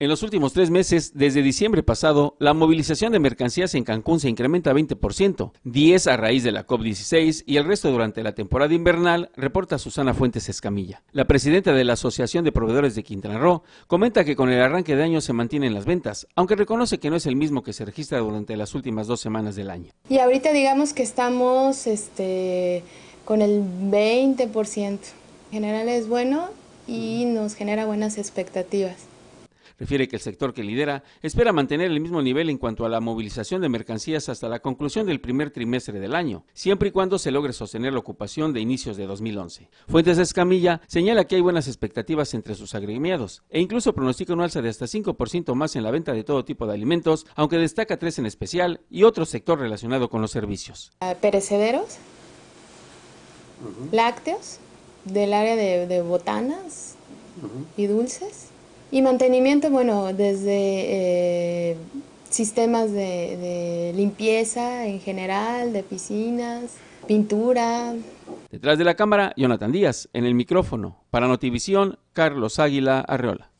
En los últimos tres meses, desde diciembre pasado, la movilización de mercancías en Cancún se incrementa 20%, 10 a raíz de la COP16 y el resto durante la temporada invernal, reporta Susana Fuentes Escamilla. La presidenta de la Asociación de Proveedores de Quintana Roo comenta que con el arranque de año se mantienen las ventas, aunque reconoce que no es el mismo que se registra durante las últimas dos semanas del año. Y ahorita digamos que estamos este, con el 20%. En general es bueno y nos genera buenas expectativas. Refiere que el sector que lidera espera mantener el mismo nivel en cuanto a la movilización de mercancías hasta la conclusión del primer trimestre del año, siempre y cuando se logre sostener la ocupación de inicios de 2011. Fuentes de Escamilla señala que hay buenas expectativas entre sus agremiados e incluso pronostica un alza de hasta 5% más en la venta de todo tipo de alimentos, aunque destaca tres en especial y otro sector relacionado con los servicios. Eh, perecederos, lácteos, del área de, botanas y dulces y mantenimiento, bueno, desde eh, sistemas de, de limpieza en general, de piscinas, pintura. Detrás de la cámara, Jonathan Díaz, en el micrófono. Para Notivisión, Carlos Águila Arreola.